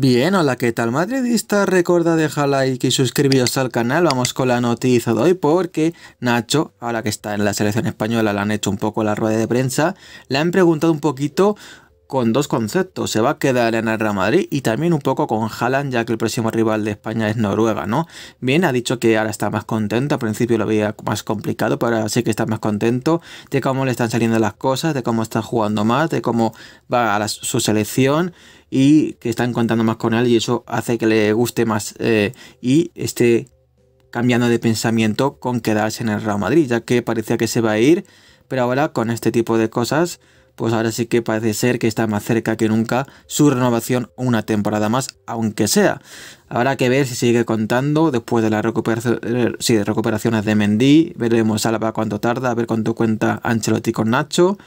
Bien, hola, ¿qué tal madridista? Recuerda dejar like y suscribiros al canal. Vamos con la noticia de hoy porque Nacho, ahora que está en la selección española, le han hecho un poco la rueda de prensa, le han preguntado un poquito con dos conceptos. Se va a quedar en el Real Madrid y también un poco con Haaland, ya que el próximo rival de España es Noruega, ¿no? Bien, ha dicho que ahora está más contento. Al principio lo veía más complicado, pero ahora sí que está más contento de cómo le están saliendo las cosas, de cómo está jugando más, de cómo va a su selección y que están contando más con él y eso hace que le guste más eh, y esté cambiando de pensamiento con quedarse en el Real Madrid, ya que parecía que se va a ir, pero ahora con este tipo de cosas pues ahora sí que parece ser que está más cerca que nunca su renovación una temporada más, aunque sea. Habrá que ver si sigue contando después de las recuperación, eh, recuperaciones de Mendy, veremos a la cuánto tarda, a ver cuánto cuenta Ancelotti con Nacho.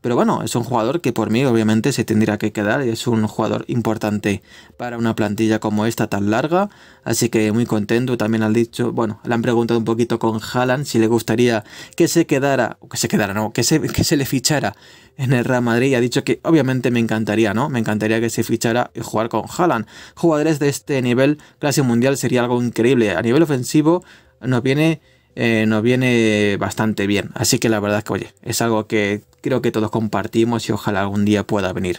Pero bueno, es un jugador que por mí obviamente se tendría que quedar. Es un jugador importante para una plantilla como esta tan larga. Así que muy contento. También han dicho, bueno, le han preguntado un poquito con Haaland si le gustaría que se quedara, o que se quedara, no, que se, que se le fichara en el Real Madrid. Y ha dicho que obviamente me encantaría, ¿no? Me encantaría que se fichara y jugar con Haaland. Jugadores de este nivel, clase mundial, sería algo increíble. A nivel ofensivo nos viene... Eh, nos viene bastante bien. Así que la verdad es que, oye, es algo que creo que todos compartimos y ojalá algún día pueda venir.